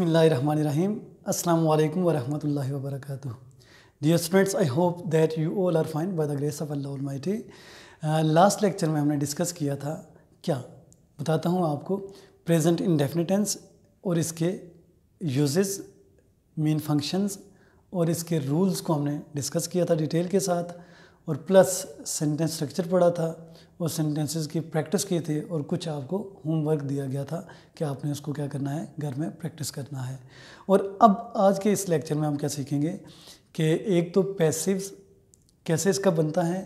अस्सलाम वालेकुम वरम् वर्क dear students I hope that you all are fine by the grace of Allah almighty last lecture में हमने डिस्कस किया था क्या बताता हूँ आपको प्रेजेंट इन इनडेफिनेटेंस और इसके यूजेस मेन फंक्शंस और इसके रूल्स को हमने डिस्कस किया था डिटेल के साथ और प्लस सेंटेंस स्ट्रक्चर पढ़ा था वो सेंटेंसेस की प्रैक्टिस किए थे और कुछ आपको होमवर्क दिया गया था कि आपने उसको क्या करना है घर में प्रैक्टिस करना है और अब आज के इस लेक्चर में हम क्या सीखेंगे कि एक तो पैसिव कैसे इसका बनता है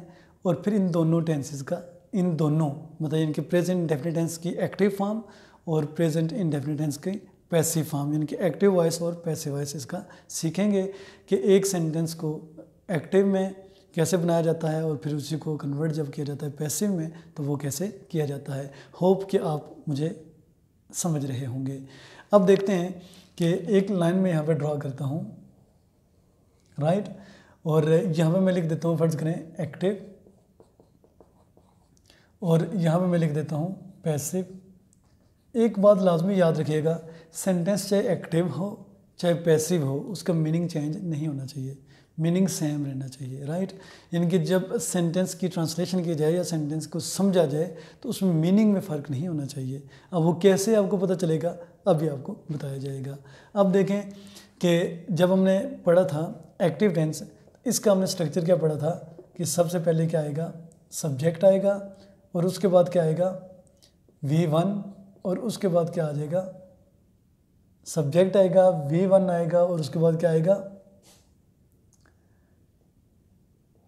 और फिर इन दोनों टेंसेस का इन दोनों मतलब इनके प्रेजेंट डेफिनेटेंस की एक्टिव फॉर्म और प्रेजेंट इनडेफिनेटेंस की पैसिव फॉर्म यानी कि एक्टिव वॉइस और पैसिव वॉइस इसका सीखेंगे कि एक सेंटेंस को एक्टिव में कैसे बनाया जाता है और फिर उसी को कन्वर्ट जब किया जाता है पैसे में तो वो कैसे किया जाता है होप कि आप मुझे समझ रहे होंगे अब देखते हैं कि एक लाइन में यहाँ पे ड्रॉ करता हूँ राइट और यहाँ पे मैं लिख देता हूँ फर्ज करें एक्टिव और यहाँ पे मैं लिख देता हूँ पैसिव एक बात लाजमी याद रखिएगा सेंटेंस चाहे एक्टिव हो चाहे पैसिव हो उसका मीनिंग चेंज नहीं होना चाहिए मीनिंग सेम रहना चाहिए राइट कि जब सेंटेंस की ट्रांसलेशन की जाए या सेंटेंस को समझा जाए तो उसमें मीनिंग में फ़र्क नहीं होना चाहिए अब वो कैसे आपको पता चलेगा अभी आपको बताया जाएगा अब देखें कि जब हमने पढ़ा था एक्टिव टेंस इसका हमने स्ट्रक्चर क्या पढ़ा था कि सबसे पहले क्या आएगा सब्जेक्ट आएगा और उसके बाद क्या आएगा वी वन और उसके बाद क्या आ जाएगा सब्जेक्ट आएगा वी वन आएगा और उसके बाद क्या आएगा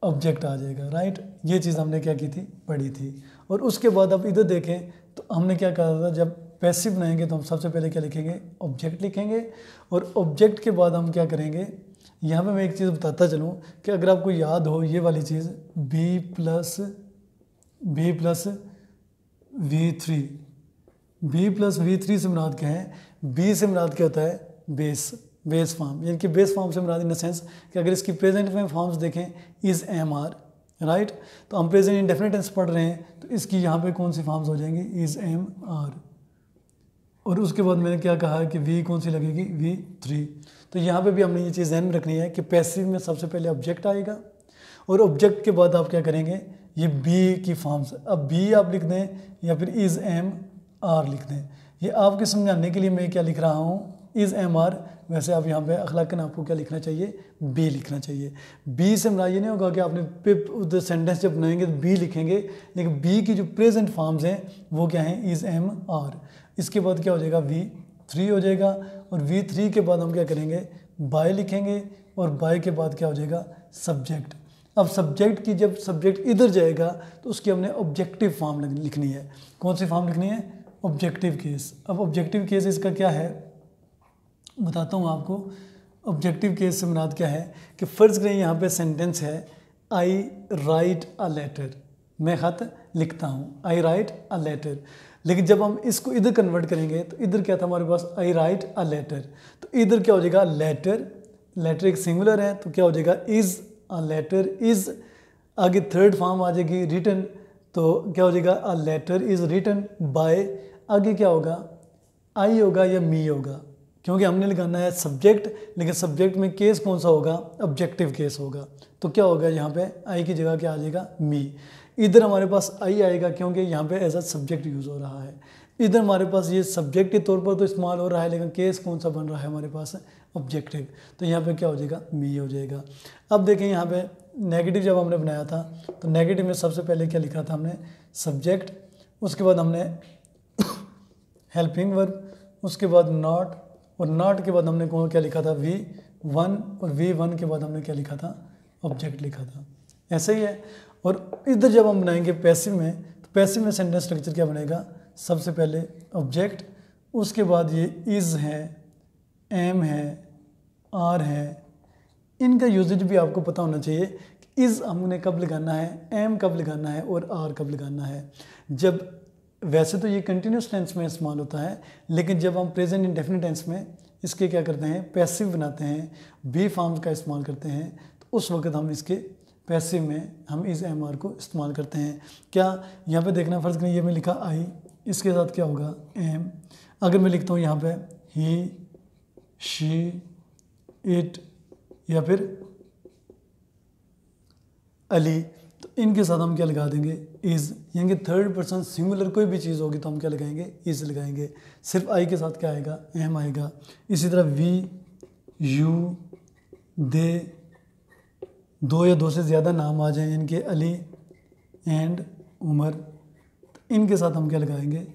ऑब्जेक्ट आ जाएगा राइट ये चीज़ हमने क्या की थी पढ़ी थी और उसके बाद अब इधर देखें तो हमने क्या कहा था जब पैसिव बनाएंगे तो हम सबसे पहले क्या लिखेंगे ऑब्जेक्ट लिखेंगे और ऑब्जेक्ट के बाद हम क्या करेंगे यहाँ पे मैं एक चीज़ बताता चलूँ कि अगर आपको याद हो ये वाली चीज़ B plus B plus V three B plus V three से मनाद क्या है बी से मनाद क्या होता है बेस बेस फॉर्म यानी कि बेस फॉर्म से मुराद इन द सेंस कि अगर इसकी प्रेजेंट में फॉर्म्स देखें इज़ एम आर राइट तो हम प्रेजेंट इंडेफिनेट टेंस पढ़ रहे हैं तो इसकी यहाँ पे कौन सी फॉर्म्स हो जाएंगी इज़ एम आर और उसके बाद मैंने क्या कहा कि वी कौन सी लगेगी वी थ्री तो यहाँ पे भी हमने ये चीज़ जहन में रखनी है कि पैसिव में सबसे पहले ऑब्जेक्ट आएगा और ऑब्जेक्ट के बाद आप क्या करेंगे ये बी की फॉर्म्स अब बी आप लिख दें या फिर इज़ एम आर लिख दें ये आपके समझाने के लिए मैं क्या लिख रहा हूँ इज़ एम आर वैसे आप यहाँ पे अखलाकन आपको क्या लिखना चाहिए बी लिखना चाहिए बी से हमारा ये नहीं होगा कि आपने पिप उधर सेंटेंस जब बनाएंगे तो बी लिखेंगे लेकिन बी की जो प्रेजेंट फॉर्म्स हैं वो क्या हैं इज़ एम आर इसके बाद क्या हो जाएगा वी थ्री हो जाएगा और वी थ्री के बाद हम क्या करेंगे बाय लिखेंगे और बाय के बाद क्या हो जाएगा सब्जेक्ट अब सब्जेक्ट की जब सब्जेक्ट इधर जाएगा तो उसकी हमने ऑब्जेक्टिव फॉर्म लिखनी है कौन सी फॉर्म लिखनी है ऑब्जेक्टिव केस अब ऑब्जेक्टिव केस इसका क्या है बताता हूँ आपको ऑब्जेक्टिव केस से मुराद क्या है कि फ़र्ज़ करें यहाँ पे सेंटेंस है आई राइट अ लेटर मैं ख़त लिखता हूँ आई राइट अ लेटर लेकिन जब हम इसको इधर कन्वर्ट करेंगे तो इधर क्या था हमारे पास आई राइट अ लेटर तो इधर क्या हो जाएगा लेटर लेटर एक सिंगुलर है तो क्या हो जाएगा इज़ अ लेटर इज़ आगे थर्ड फॉर्म आ जाएगी रिटर्न तो क्या हो जाएगा a letter is return by आगे क्या होगा आई होगा या मी होगा क्योंकि हमने लिखाना है सब्जेक्ट लेकिन सब्जेक्ट में केस कौन सा होगा ऑब्जेक्टिव केस होगा तो क्या होगा यहाँ पे आई की जगह क्या आ जाएगा मी इधर हमारे पास आई आएगा क्योंकि यहाँ पे ऐसा सब्जेक्ट यूज़ हो रहा है इधर हमारे पास ये सब्जेक्ट के तौर पर तो इस्तेमाल हो रहा है लेकिन केस कौन सा बन रहा है हमारे पास ऑब्जेक्टिव तो यहाँ पर क्या हो जाएगा मी हो जाएगा अब देखें यहाँ पर नेगेटिव जब हमने बनाया था तो नेगेटिव में सबसे पहले क्या लिखा था हमने सब्जेक्ट उसके बाद हमने हेल्पिंग वर्ब उसके बाद नॉट और नॉट के बाद हमने कौन क्या लिखा था वी वन और वी वन के बाद हमने क्या लिखा था ऑब्जेक्ट लिखा था ऐसे ही है और इधर जब हम बनाएंगे पैसिव में तो पैसिव में सेंटेंस स्ट्रक्चर क्या बनेगा सबसे पहले ऑब्जेक्ट उसके बाद ये इज़ है एम है आर है इनका यूजेज भी आपको पता होना चाहिए इज़ हमने कब लगाना है एम कब लगाना है और आर कब लगाना है जब वैसे तो ये कंटिन्यूस टेंस में इस्तेमाल होता है लेकिन जब हम प्रेजेंट इंडेफिनिट टेंस में इसके क्या करते हैं पैसिव बनाते हैं बी फॉर्म का इस्तेमाल करते हैं तो उस वक्त हम इसके पैसिव में हम इस एम आर को इस्तेमाल करते हैं क्या यहाँ पे देखना फ़र्ज़ करें ये मैं लिखा आई इसके साथ क्या होगा एम अगर मैं लिखता हूँ यहाँ पे ही शी इट या फिर अली इनके साथ हम क्या लगा देंगे इज़ यानी कि थर्ड पर्सन सिंगुलर कोई भी चीज़ होगी तो हम क्या लगाएंगे इज़ लगाएंगे सिर्फ आई के साथ क्या आएगा एम आएगा इसी तरह वी यू दे दो या दो से ज़्यादा नाम आ जाएं इनके अली एंड उमर तो इनके साथ हम क्या लगाएंगे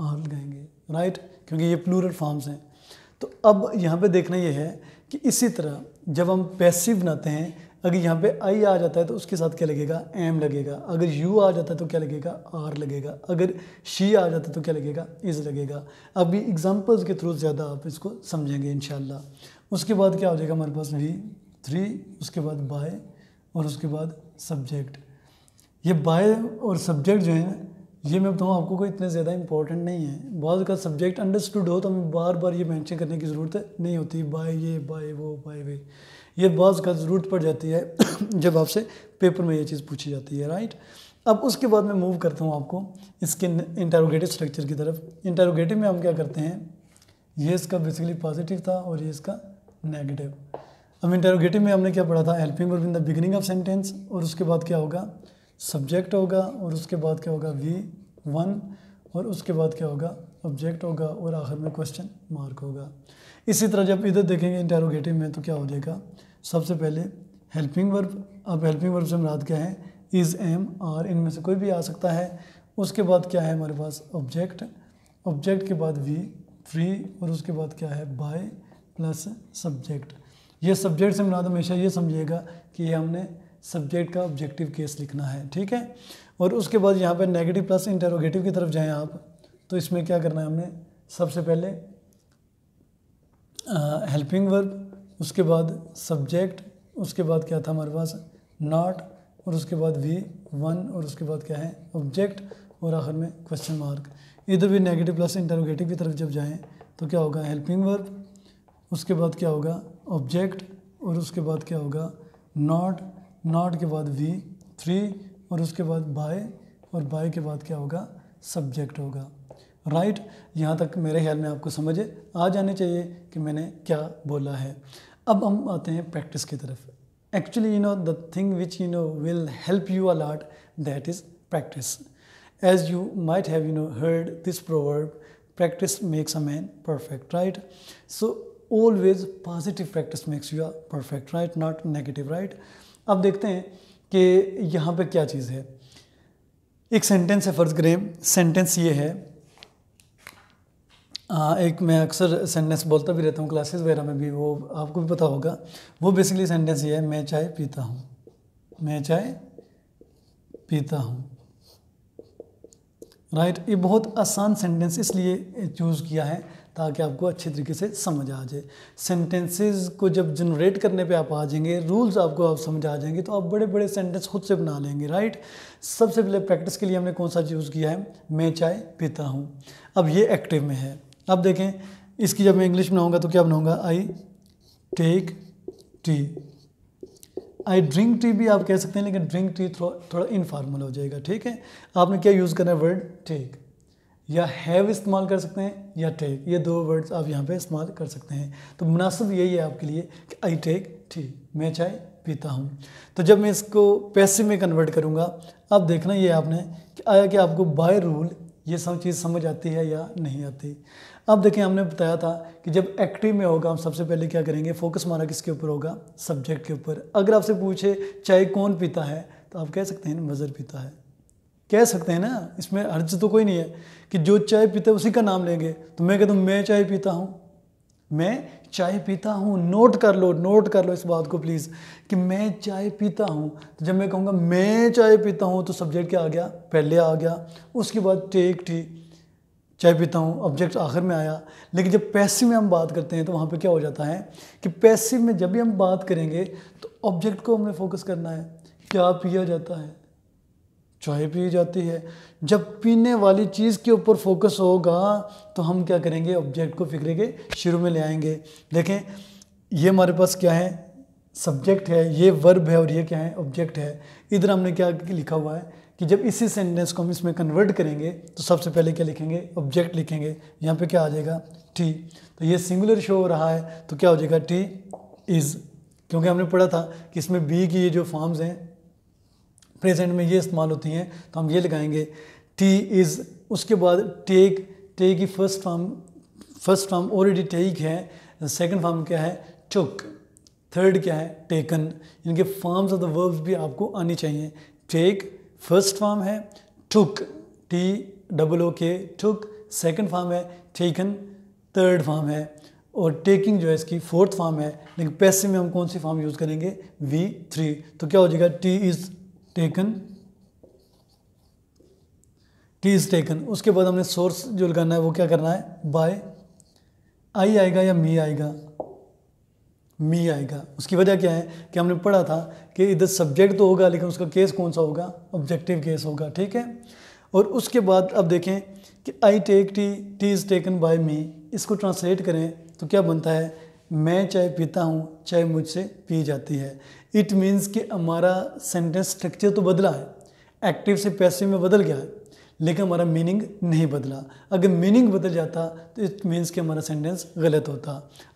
आर लगाएंगे राइट क्योंकि ये प्लूरल फॉर्म्स हैं तो अब यहाँ पे देखना ये है कि इसी तरह जब हम पैसिव बनाते हैं अगर यहाँ पे आई आ जाता है तो उसके साथ क्या लगेगा एम लगेगा अगर यू आ जाता है तो क्या लगेगा आर लगेगा अगर शी आ जाता है तो क्या लगेगा इज़ लगेगा अभी एग्जांपल्स के थ्रू ज़्यादा आप इसको समझेंगे इन उसके बाद क्या हो जाएगा हमारे पास वी थ्री उसके बाद बाय और उसके बाद सब्जेक्ट ये बाय और सब्जेक्ट जो है ये मैं बताऊँ आपको कोई इतने ज़्यादा इंपॉर्टेंट नहीं है बहुत का सब्जेक्ट अंडरस्टूड हो तो हमें बार बार ये मैंशन करने की ज़रूरत नहीं होती बाय ये बाय वो बाय वे ये बाज़ का ज़रूरत पड़ जाती है जब आपसे पेपर में ये चीज़ पूछी जाती है राइट अब उसके बाद मैं मूव करता हूँ आपको इसके इंटेरोगेटिव स्ट्रक्चर की तरफ इंटेरोगेटिव में हम क्या करते हैं ये इसका बेसिकली पॉजिटिव था और ये इसका नेगेटिव अब इंटरोगेटिव में हमने क्या पढ़ा था helping verb in the beginning of sentence और उसके बाद क्या होगा सब्जेक्ट होगा और उसके बाद क्या होगा वी वन और उसके बाद क्या होगा ऑब्जेक्ट होगा और आखिर में क्वेश्चन मार्क होगा इसी तरह जब इधर देखेंगे इंटेरोगेटिव में तो क्या हो जाएगा सबसे पहले हेल्पिंग वर्ब अब हेल्पिंग वर्ब से हम क्या है इज़ एम आर इनमें से कोई भी आ सकता है उसके बाद क्या है हमारे पास ऑब्जेक्ट ऑब्जेक्ट के बाद वी फ्री और उसके बाद क्या है बाय प्लस सब्जेक्ट ये सब्जेक्ट से मुराद हमेशा ये समझिएगा कि ये हमने सब्जेक्ट का ऑब्जेक्टिव केस लिखना है ठीक है और उसके बाद यहाँ पर नेगेटिव प्लस इंटेरोगेटिव की तरफ जाएँ आप तो इसमें क्या करना है हमने सबसे पहले हेल्पिंग वर्ब उसके बाद सब्जेक्ट उसके बाद क्या था हमारे पास नाट और उसके बाद वी वन और उसके बाद क्या है ऑब्जेक्ट और आखिर में क्वेश्चन मार्क इधर भी नेगेटिव प्लस इंटरोगेटिव की तरफ जब जाएँ तो क्या होगा हेल्पिंग वर्ब उसके बाद क्या होगा ऑब्जेक्ट और उसके बाद क्या होगा नॉट नाट के बाद वी थ्री और उसके बाद बाय और बाय के बाद क्या होगा सब्जेक्ट होगा राइट यहाँ तक मेरे ख्याल में आपको समझ आ जाने चाहिए कि मैंने क्या बोला है अब हम आते हैं प्रैक्टिस की तरफ actually you know the thing which you know will help you a lot that is practice as you might have you know heard this proverb practice makes a man perfect right so always positive practice makes you are perfect right not negative right अब देखते हैं कि यहाँ पर क्या चीज़ है एक sentence है फर्ज करें सेंटेंस ये है आ, एक मैं अक्सर सेंटेंस बोलता भी रहता हूँ क्लासेस वगैरह में भी वो आपको भी पता होगा वो बेसिकली सेंटेंस ये है मैं चाय पीता हूँ मैं चाय पीता हूँ राइट right? ये बहुत आसान सेंटेंस इसलिए चूज़ किया है ताकि आपको अच्छे तरीके से समझ आ जाए सेंटेंसेस को जब जनरेट करने पे आप आ जाएंगे रूल्स आपको आप समझ आ जाएंगे तो आप बड़े बड़े सेंटेंस खुद से बना लेंगे राइट सबसे पहले प्रैक्टिस के लिए हमने कौन सा चूज़ किया है मैं चाय पीता हूँ अब ये एक्टिव में है अब देखें इसकी जब मैं इंग्लिश बनाऊँगा तो क्या बनाऊँगा I take tea I drink tea भी आप कह सकते हैं लेकिन ड्रिंक टी थोड़ा थोड़ा इनफॉर्मल हो जाएगा ठीक है आपने क्या यूज़ करना है वर्ड टेक या हैव इस्तेमाल कर सकते हैं या टेक ये दो वर्ड्स आप यहाँ पे इस्तेमाल कर सकते हैं तो मुनासिब यही है आपके लिए कि आई टेक टी मैं चाय पीता हूँ तो जब मैं इसको पैसे में कन्वर्ट करूँगा अब देखना ये आपने कि आया कि आपको बाय रूल ये सब चीज़ समझ आती है या नहीं आती अब देखें हमने बताया था कि जब एक्टिव में होगा हम सबसे पहले क्या करेंगे फोकस हमारा किसके ऊपर होगा सब्जेक्ट के ऊपर अगर आपसे पूछे चाय कौन पीता है तो आप कह सकते हैं मज़र पीता है कह सकते हैं ना इसमें अर्ज तो कोई नहीं है कि जो चाय पीता है उसी का नाम लेंगे तो मैं कहता हूँ मैं चाय पीता हूँ मैं चाय पीता हूँ नोट कर लो नोट कर लो इस बात को प्लीज़ कि मैं चाय पीता हूँ तो जब मैं कहूँगा मैं चाय पीता हूँ तो सब्जेक्ट क्या आ गया पहले आ गया उसके बाद टेक टी चाय पीता हूँ ऑब्जेक्ट आखिर में आया लेकिन जब पैसे में हम बात करते हैं तो वहाँ पे क्या हो जाता है कि पैसे में जब भी हम बात करेंगे तो ऑब्जेक्ट को हमें फोकस करना है क्या पिया जाता है चाय पी जाती है जब पीने वाली चीज़ के ऊपर फोकस होगा तो हम क्या करेंगे ऑब्जेक्ट को फिक्रे के शुरू में ले आएंगे देखें ये हमारे पास क्या है सब्जेक्ट है ये वर्ब है और ये क्या है ऑब्जेक्ट है इधर हमने क्या लिखा हुआ है कि जब इसी सेंटेंस को हम इसमें कन्वर्ट करेंगे तो सबसे पहले क्या लिखेंगे ऑब्जेक्ट लिखेंगे यहाँ पे क्या आ जाएगा टी तो ये सिंगुलर शो हो रहा है तो क्या हो जाएगा टी इज़ क्योंकि हमने पढ़ा था कि इसमें बी की ये जो फॉर्म्स हैं प्रेजेंट में ये इस्तेमाल होती हैं तो हम ये लगाएंगे टी इज़ उसके बाद टेक टेक की first form first form already take है सेकंड फॉर्म क्या है चुक थर्ड क्या है टेकन इनके फॉर्म्स ऑफ द वर्ब्स भी आपको आनी चाहिए टेक फर्स्ट फॉर्म है टुक T double O K took second form है टेकन थर्ड फॉर्म है और टेकिंग जो है इसकी फोर्थ फॉर्म है लेकिन पैसे में हम कौन सी फॉर्म यूज़ करेंगे वी थ्री तो क्या हो जाएगा tea is taken tea is taken उसके बाद हमने सोर्स जो लगाना है वो क्या करना है बाय आई आएगा या मी आएगा मी आएगा उसकी वजह क्या है कि हमने पढ़ा था कि इधर सब्जेक्ट तो होगा लेकिन उसका केस कौन सा होगा ऑब्जेक्टिव केस होगा ठीक है और उसके बाद अब देखें कि I take tea tea is taken by me इसको ट्रांसलेट करें तो क्या बनता है मैं चाय पीता हूँ चाय मुझसे पी जाती है इट मीन्स कि हमारा सेंटेंस स्ट्रक्चर तो बदला है एक्टिव से पैसिव में बदल गया है लेकिन हमारा मीनिंग नहीं बदला अगर मीनिंग बदल जाता तो इट मीन्स कि हमारा सेंटेंस गलत होता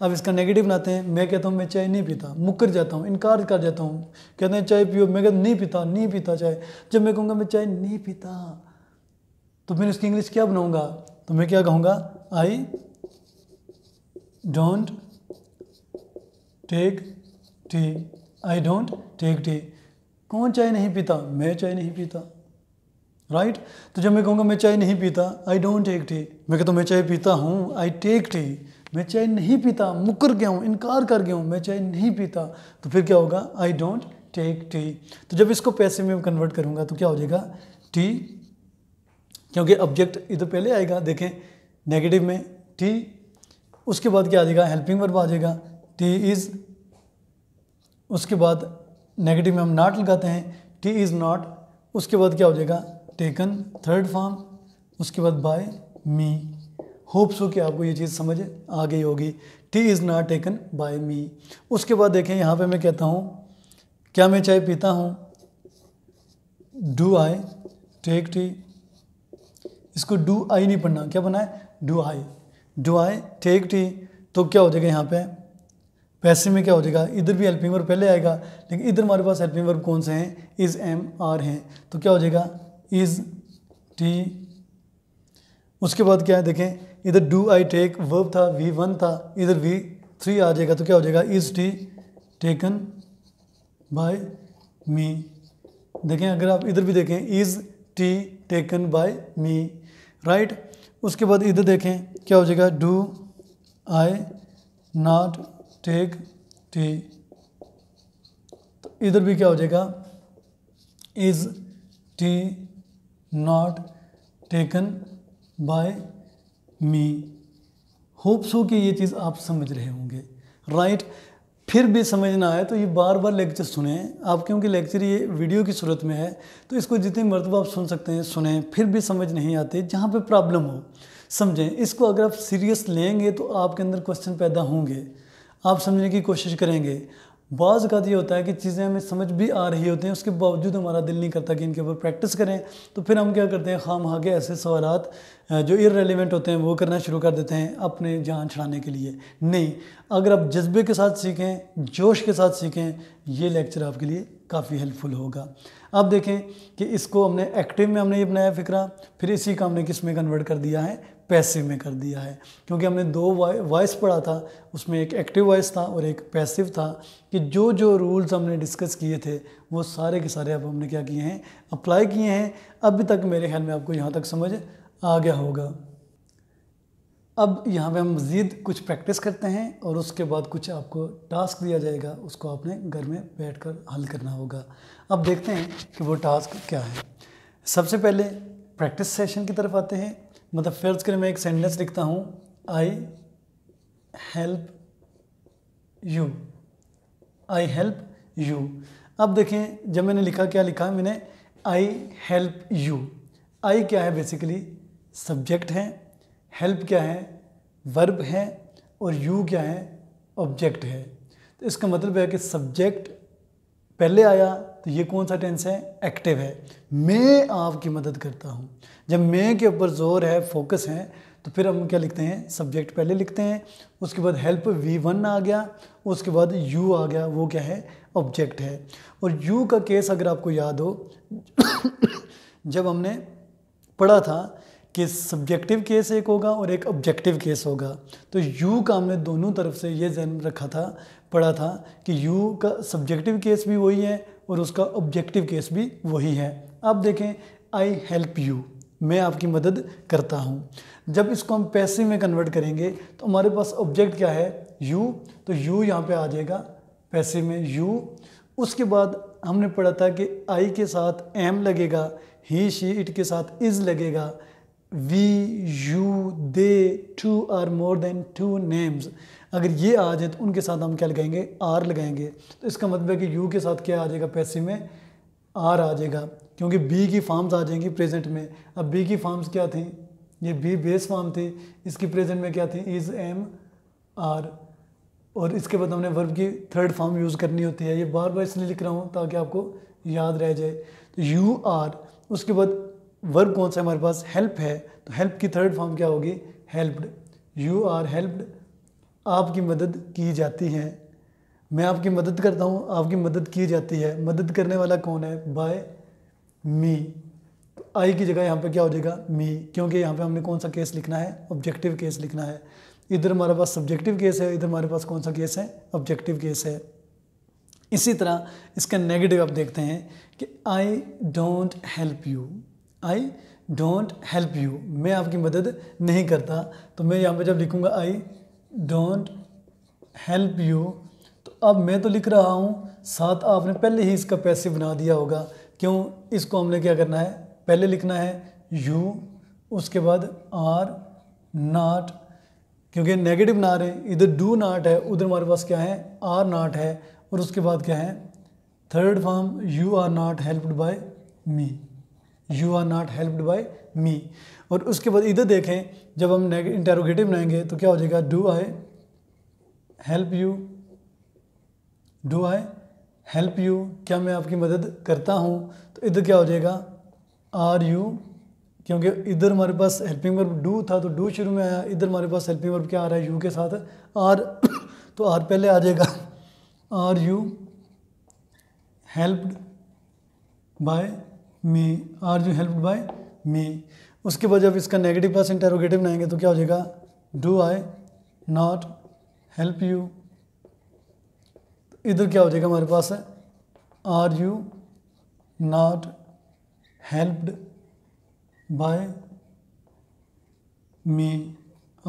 अब इसका नेगेटिव बनाते हैं मैं कहता हूँ मैं चाय नहीं पीता मुकर जाता हूँ इनकार कर जाता हूँ कहते हैं चाय पियो मैं कहता नहीं पीता नहीं पीता चाय जब मैं कहूँगा मैं चाय नहीं पीता तो फिर उसकी इंग्लिश क्या बनाऊँगा तो मैं क्या कहूँगा I don't take tea I don't take tea कौन चाय नहीं पीता मैं चाय नहीं पीता राइट right? तो जब मैं कहूँगा मैं चाय नहीं पीता आई डोंट टेक टी मैं कहता तो मैं चाय पीता हूँ आई टेक टी मैं चाय नहीं पीता मुकर गया हूँ इनकार कर गया हूँ मैं चाय नहीं पीता तो फिर क्या होगा आई डोंट टेक टी तो जब इसको पैसे में कन्वर्ट करूँगा तो क्या हो जाएगा टी क्योंकि ऑब्जेक्ट इधर पहले आएगा देखें नेगेटिव में टी उसके बाद क्या आ जाएगा हेल्पिंग वर्ब आ जाएगा टी इज़ उसके बाद नेगेटिव में हम नाट लगाते हैं टी इज़ नॉट उसके बाद क्या हो जाएगा टेकन थर्ड फॉर्म उसके बाद बाय मी होप्स हो कि आपको ये चीज़ समझ आ गई होगी tea is not taken by me उसके बाद देखें यहाँ पे मैं कहता हूँ क्या मैं चाय पीता हूँ डू आई टेक टी इसको डू आई नहीं पढ़ना क्या बना है do I do I take tea तो क्या हो जाएगा यहाँ पे पैसे में क्या हो जाएगा इधर भी हेल्पिंग वर्ब पहले आएगा लेकिन इधर हमारे पास हेल्पिंग वर्ब कौन से हैं इज़ एम आर हैं तो क्या हो जाएगा इज़ टी उसके बाद क्या है देखें इधर डू आई टेक वर्ब था वी वन था इधर वी थ्री आ जाएगा तो क्या हो जाएगा is tea taken by me देखें अगर आप इधर भी देखें is tea taken by me right उसके बाद इधर देखें क्या हो जाएगा do I not take tea तो इधर भी क्या हो जाएगा is tea not taken by me hopes हो कि ये चीज़ आप समझ रहे होंगे राइट right? फिर भी समझ ना आए तो ये बार बार लेक्चर सुने आप क्योंकि लेक्चर ये वीडियो की सूरत में है तो इसको जितनी मरतबा आप सुन सकते हैं सुने फिर भी समझ नहीं आते जहाँ पे प्रॉब्लम हो समझें इसको अगर आप सीरियस लेंगे तो आपके अंदर क्वेश्चन पैदा होंगे आप समझने की कोशिश करेंगे बाज़ का तो ये होता है कि चीज़ें हमें समझ भी आ रही होती हैं उसके बावजूद हमारा दिल नहीं करता कि इनके ऊपर प्रैक्टिस करें तो फिर हम क्या करते हैं खाम हाँ के ऐसे सवाल जो इरेलीवेंट होते हैं वो करना शुरू कर देते हैं अपने जान छड़ाने के लिए नहीं अगर आप जज्बे के साथ सीखें जोश के साथ सीखें ये लेक्चर आपके लिए काफ़ी हेल्पफुल होगा अब देखें कि इसको हमने एक्टिव में हमने ये बनाया फ़िक्रा फिर इसी का हमने किस में कन्वर्ट कर दिया है पैसिव में कर दिया है क्योंकि हमने दो वॉइस पढ़ा था उसमें एक एक्टिव वॉइस था और एक पैसिव था कि जो जो रूल्स हमने डिस्कस किए थे वो सारे के सारे अब हमने क्या किए हैं अप्लाई किए हैं अभी तक मेरे ख्याल में आपको यहाँ तक समझ आ गया होगा अब यहाँ पे हम मज़ीद कुछ प्रैक्टिस करते हैं और उसके बाद कुछ आपको टास्क दिया जाएगा उसको आपने घर में बैठकर हल करना होगा अब देखते हैं कि वो टास्क क्या है सबसे पहले प्रैक्टिस सेशन की तरफ आते हैं मतलब फर्ज करें मैं एक सेंटेंस लिखता हूँ I help you I help you अब देखें जब मैंने लिखा क्या लिखा मैंने आई हेल्प यू आई क्या है बेसिकली सब्जेक्ट है हेल्प क्या है वर्ब है और यू क्या है ऑब्जेक्ट है तो इसका मतलब है कि सब्जेक्ट पहले आया तो ये कौन सा टेंस है एक्टिव है मैं आपकी मदद करता हूँ जब मैं के ऊपर जोर है फोकस है तो फिर हम क्या लिखते हैं सब्जेक्ट पहले लिखते हैं उसके बाद हेल्प वी वन आ गया उसके बाद यू आ गया वो क्या है ऑब्जेक्ट है और यू का केस अगर आपको याद हो जब हमने पढ़ा था कि सब्जेक्टिव केस एक होगा और एक ऑब्जेक्टिव केस होगा तो यू का हमने दोनों तरफ से ये जहन रखा था पढ़ा था कि यू का सब्जेक्टिव केस भी वही है और उसका ऑब्जेक्टिव केस भी वही है आप देखें आई हेल्प यू मैं आपकी मदद करता हूँ जब इसको हम पैसे में कन्वर्ट करेंगे तो हमारे पास ऑब्जेक्ट क्या है यू तो यू यहाँ पे आ जाएगा पैसे में यू उसके बाद हमने पढ़ा था कि आई के साथ एम लगेगा ही शी इट के साथ इज़ लगेगा we you they two or more than two names अगर ये आ जाए तो उनके साथ हम क्या लगाएंगे आर लगाएंगे तो इसका मतलब है कि यू के साथ क्या आ जाएगा पैसे में आर आ जाएगा क्योंकि बी की फॉर्म्स आ जाएंगी प्रेजेंट में अब बी की फॉर्म्स क्या थी ये बी बेस फॉर्म थी इसकी प्रेजेंट में क्या थी इज़ एम आर और इसके बाद हमने वर्ब की थर्ड फॉर्म यूज़ करनी होती है ये बार बार इसलिए लिख रहा हूँ ताकि आपको याद रह जाए तो यू आर उसके बाद वर्ब कौन सा हमारे पास हेल्प है तो हेल्प की थर्ड फॉर्म क्या होगी हेल्प्ड यू आर हेल्प्ड आपकी मदद की जाती है मैं आपकी मदद करता हूँ आपकी मदद की जाती है मदद करने वाला कौन है बाय मी तो आई की जगह यहाँ पे क्या हो जाएगा मी क्योंकि यहाँ पे हमने कौन सा केस लिखना है ऑब्जेक्टिव केस लिखना है इधर हमारे पास सब्जेक्टिव केस है इधर हमारे पास कौन सा केस है ऑब्जेक्टिव केस है इसी तरह इसका नेगेटिव आप देखते हैं कि I don't help you I don't help you मैं आपकी मदद नहीं करता तो मैं यहाँ पे जब लिखूँगा आई डोंट हेल्प यू तो अब मैं तो लिख रहा हूँ साथ आपने पहले ही इसका पैसे बना दिया होगा क्यों इसको हमने क्या करना है पहले लिखना है यू उसके बाद आर नाट क्योंकि नेगेटिव ना रहे इधर डू नाट है उधर हमारे पास क्या है आर नाट है और उसके बाद क्या है third form you are not helped by me you are not helped by me और उसके बाद इधर देखें जब हम इंटेरोगेटिव बनाएंगे तो क्या हो जाएगा do I help you do I help you क्या मैं आपकी मदद करता हूँ तो इधर क्या हो जाएगा आर यू क्योंकि इधर हमारे पास हेल्पिंग वर्ब डू था तो डू शुरू में आया इधर हमारे पास हेल्पिंग वर्ब क्या आ रहा है यू के साथ आर तो आर पहले आ जाएगा are you helped by me are you help by me उसके बाद जब इसका नेगेटिव प्लस इंटेरोगेटिव बनाएंगे तो क्या हो जाएगा do I not help you इधर क्या हो जाएगा हमारे पास है are you not helped by me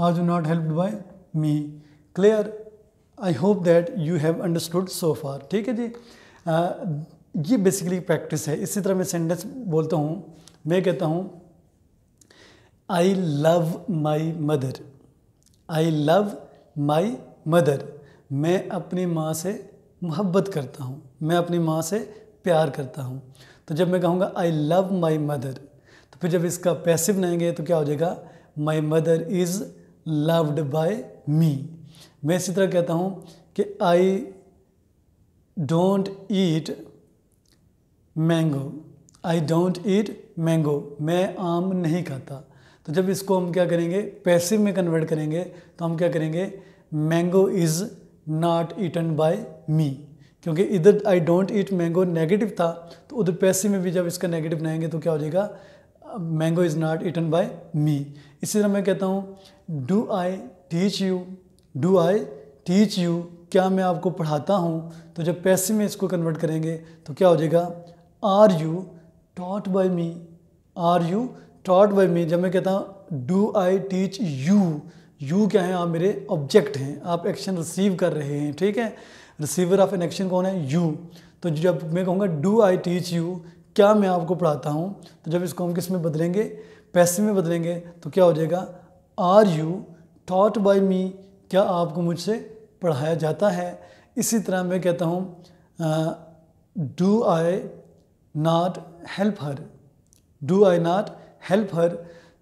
are you not helped by me clear I hope that you have understood so far ठीक है जी uh, ये बेसिकली प्रैक्टिस है इसी तरह मैं सेंटेंस बोलता हूँ मैं कहता हूँ I love my mother I love my mother मैं अपनी माँ से मोहब्बत करता हूँ मैं अपनी माँ से प्यार करता हूँ तो जब मैं कहूँगा आई लव माई मदर तो फिर जब इसका पैसिव नएंगे तो क्या हो जाएगा my mother is loved by me मैं इसी तरह कहता हूँ कि I don't eat mango I don't eat mango मैं आम नहीं खाता तो जब इसको हम क्या करेंगे पैसिव में कन्वर्ट करेंगे तो हम क्या करेंगे mango is not eaten by me क्योंकि इधर I don't eat mango negative था तो उधर पैसे में भी जब इसका नेगेटिव बनाएंगे तो क्या हो जाएगा mango is not eaten by me इसी तरह मैं कहता हूँ do I teach you do I teach you क्या मैं आपको पढ़ाता हूँ तो जब पैसे में इसको कन्वर्ट करेंगे तो क्या हो जाएगा are you taught by me are you taught by me जब मैं कहता हूँ do I teach you you क्या है आप मेरे ऑब्जेक्ट हैं आप एक्शन रिसीव कर रहे हैं ठीक है रिसीवर ऑफ एन एक्शन कौन है यू तो जब मैं कहूँगा डू आई टीच यू क्या मैं आपको पढ़ाता हूँ तो जब इसको हम किस में बदलेंगे पैसे में बदलेंगे तो क्या हो जाएगा are you taught by me क्या आपको मुझसे पढ़ाया जाता है इसी तरह मैं कहता हूँ do uh, I not help her? Do I not help her?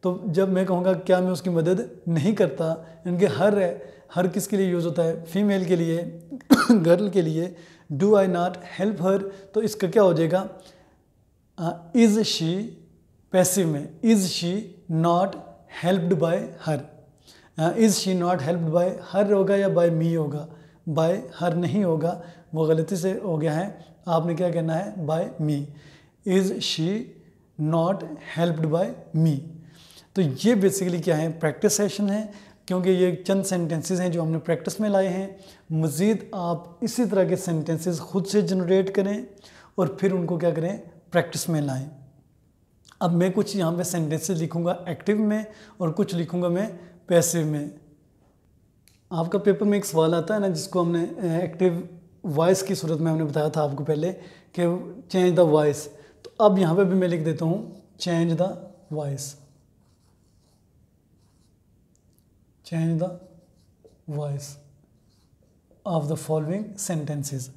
तो जब मैं कहूँगा क्या मैं उसकी मदद नहीं करता इनके हर है हर किसके लिए यूज़ होता है फीमेल के लिए गर्ल के लिए do I not help her तो इसका क्या हो जाएगा इज़ शी पैसिव में is she not helped by her is she not helped by her होगा या बाय मी होगा बाय हर नहीं होगा वो गलती से हो गया है आपने क्या कहना है by me is she not helped by me तो ये बेसिकली क्या है प्रैक्टिस सेशन है क्योंकि ये चंद सेंटेंसेस हैं जो हमने प्रैक्टिस में लाए हैं मज़ीद आप इसी तरह के सेंटेंसेस खुद से जनरेट करें और फिर उनको क्या करें प्रैक्टिस में लाएं अब मैं कुछ यहाँ पे सेंटेंसेस लिखूँगा एक्टिव में और कुछ लिखूँगा मैं पैसिव में आपका पेपर में एक सवाल आता है ना जिसको हमने एक्टिव वॉइस की सूरत में हमने बताया था आपको पहले कि चेंज द वॉइस तो अब यहाँ पे भी मैं लिख देता हूँ change the voice change the voice of the following sentences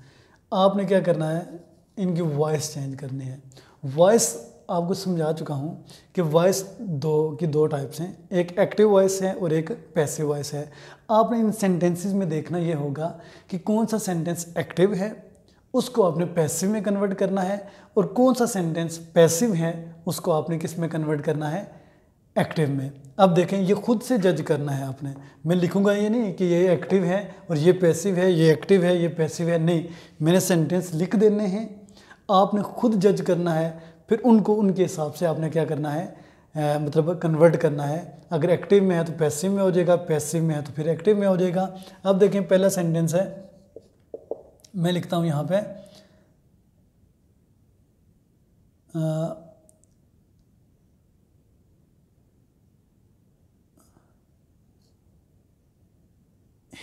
आपने क्या करना है इनकी वॉइस चेंज करनी है वॉइस आपको समझा चुका हूँ कि वॉइस दो की दो टाइप्स हैं एक एक्टिव वॉइस है और एक पैसिव वॉइस है आपने इन सेंटेंसेस में देखना ये होगा कि कौन सा सेंटेंस एक्टिव है उसको आपने पैसिव में कन्वर्ट करना है और कौन सा सेंटेंस पैसिव है उसको आपने किस में कन्वर्ट करना है एक्टिव में अब देखें ये खुद से जज करना है आपने मैं लिखूंगा ये नहीं कि ये एक्टिव है और ये पैसिव है ये एक्टिव है ये पैसिव है नहीं मैंने सेंटेंस लिख देने हैं आपने खुद जज करना है फिर उनको उनके हिसाब से आपने क्या करना है मतलब कन्वर्ट करना है अगर एक्टिव में है तो पैसिव में हो जाएगा पैसिव में है तो फिर एक्टिव में हो जाएगा अब देखें पहला सेंटेंस है मैं लिखता हूँ यहाँ पे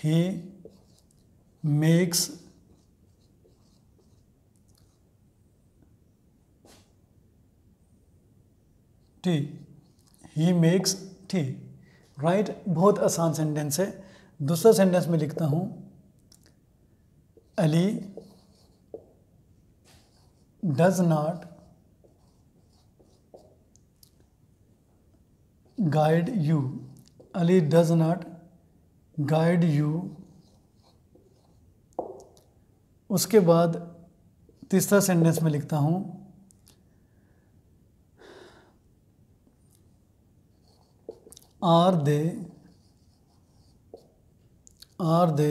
he makes tea he makes tea right बहुत आसान सेंटेंस है दूसरा सेंटेंस में लिखता हूँ Ali does not guide you Ali does not guide you उसके बाद तीसरा सेंटेंस में लिखता हूँ are they are they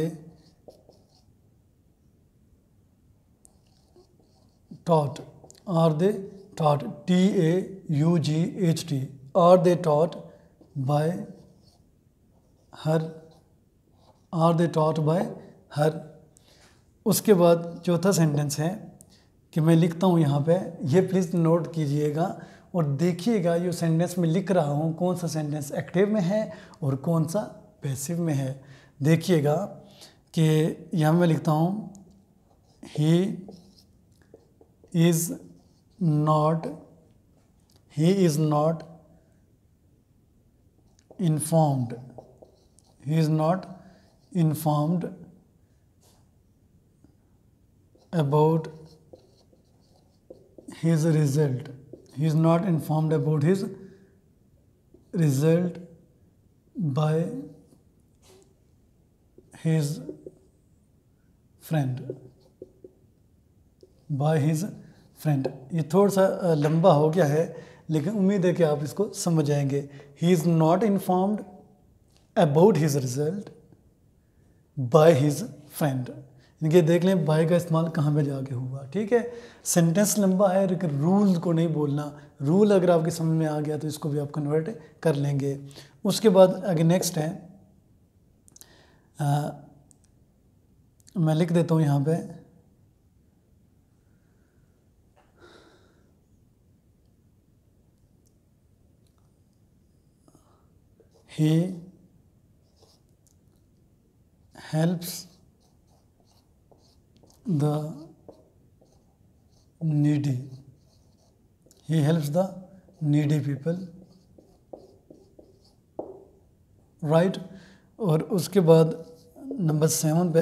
taught are they taught T A U G H T are they taught by her are they taught by her उसके बाद चौथा sentence है कि मैं लिखता हूँ यहाँ पे ये प्लीज़ नोट कीजिएगा और देखिएगा जो सेंटेंस में लिख रहा हूँ कौन सा सेंटेंस एक्टिव में है और कौन सा पैसिव में है देखिएगा कि यहाँ मैं लिखता हूँ he is not he is not informed he is not informed about his result he is not informed about his result by his friend by his friend ये थोड़ा सा लंबा हो गया है लेकिन उम्मीद है कि आप इसको समझ जाएंगे he is not informed about his result by his friend इनके देख लें बाय का इस्तेमाल कहाँ पे जाके हुआ ठीक है सेंटेंस लंबा है लेकिन रूल को नहीं बोलना रूल अगर आपके समझ में आ गया तो इसको भी आप कन्वर्ट कर लेंगे उसके बाद आगे नेक्स्ट है आ, मैं लिख देता हूँ यहाँ पे he helps the needy. He helps the needy people. right? और उसके बाद नंबर सेवन पे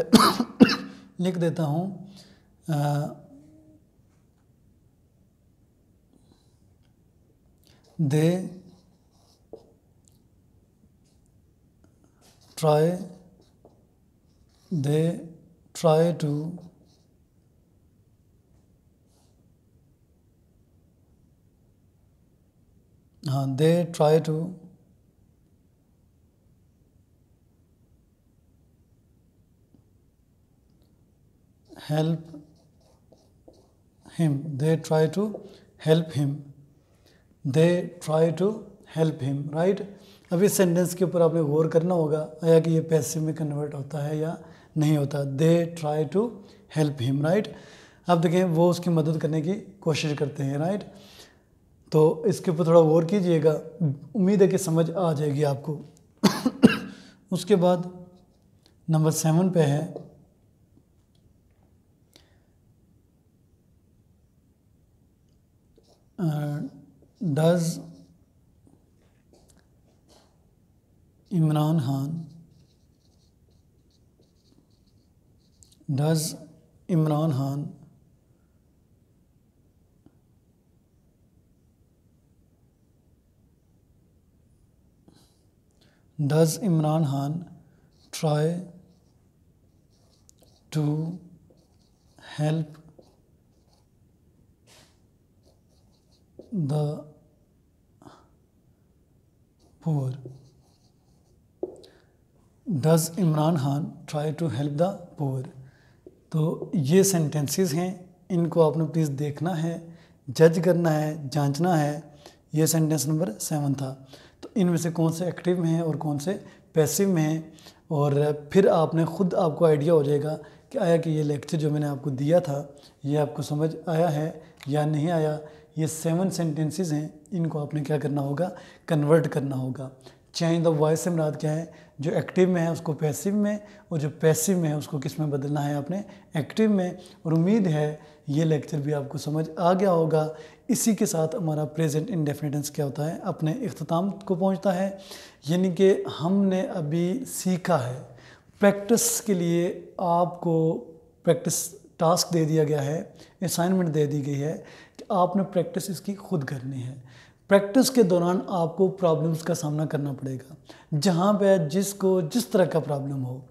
लिख देता हूँ they try they try to uh, they try to help him they try to help him they try to help him right अब इस sentence के ऊपर आपने गौर करना होगा या कि ये पैसे में कन्वर्ट होता है या नहीं होता they try to help him right अब देखें वो उसकी मदद करने की कोशिश करते हैं राइट right? तो इसके ऊपर थोड़ा गौर कीजिएगा उम्मीद है कि समझ आ जाएगी आपको उसके बाद नंबर सेवन पे है does Imran Khan does Imran Khan Does Imran Khan try to help the poor? Does Imran Khan try to help the poor? तो ये सेंटेंसेस हैं इनको आपने प्लीज़ देखना है जज करना है जांचना है ये सेंटेंस नंबर सेवन था तो इनमें से कौन से एक्टिव में हैं और कौन से पैसिव में हैं और फिर आपने ख़ुद आपको आइडिया हो जाएगा कि आया कि ये लेक्चर जो मैंने आपको दिया था ये आपको समझ आया है या नहीं आया ये सेवन सेंटेंसेस हैं इनको आपने क्या करना होगा कन्वर्ट करना होगा चाहे द वॉइस से मराद क्या है जो एक्टिव में है उसको पैसिव में और जो पैसिव में है उसको किस में बदलना है आपने एक्टिव में और उम्मीद है ये लेक्चर भी आपको समझ आ गया होगा इसी के साथ हमारा प्रेजेंट इंडेफिनेटेंस क्या होता है अपने अख्ताम को पहुंचता है यानी कि हमने अभी सीखा है प्रैक्टिस के लिए आपको प्रैक्टिस टास्क दे दिया गया है असाइनमेंट दे दी गई है कि आपने प्रैक्टिस इसकी खुद करनी है प्रैक्टिस के दौरान आपको प्रॉब्लम्स का सामना करना पड़ेगा जहाँ पे जिसको जिस तरह का प्रॉब्लम हो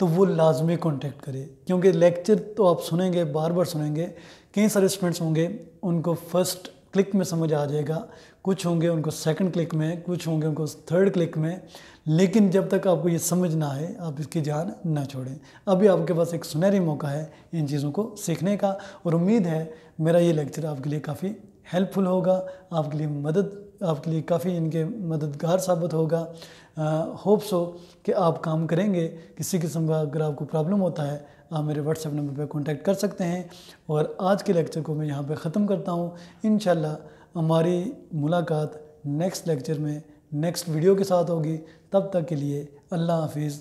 तो वो लाजमी कॉन्टेक्ट करे क्योंकि लेक्चर तो आप सुनेंगे बार बार सुनेंगे कई सारे स्टूडेंट्स होंगे उनको फर्स्ट क्लिक में समझ आ जाएगा कुछ होंगे उनको सेकंड क्लिक में कुछ होंगे उनको थर्ड क्लिक में लेकिन जब तक आपको ये समझ ना आए आप इसकी जान ना छोड़ें अभी आपके पास एक सुनहरी मौका है इन चीज़ों को सीखने का और उम्मीद है मेरा ये लेक्चर आपके लिए काफ़ी हेल्पफुल होगा आपके लिए मदद आपके लिए काफ़ी इनके मददगार साबित होगा होप सो कि आप काम करेंगे किसी किस्म का अगर आपको प्रॉब्लम होता है आप मेरे व्हाट्सएप नंबर पर कॉन्टैक्ट कर सकते हैं और आज के लेक्चर को मैं यहाँ पर ख़त्म करता हूँ इन हमारी मुलाकात नेक्स्ट लेक्चर में नेक्स्ट वीडियो के साथ होगी तब तक के लिए अल्लाह हाफिज़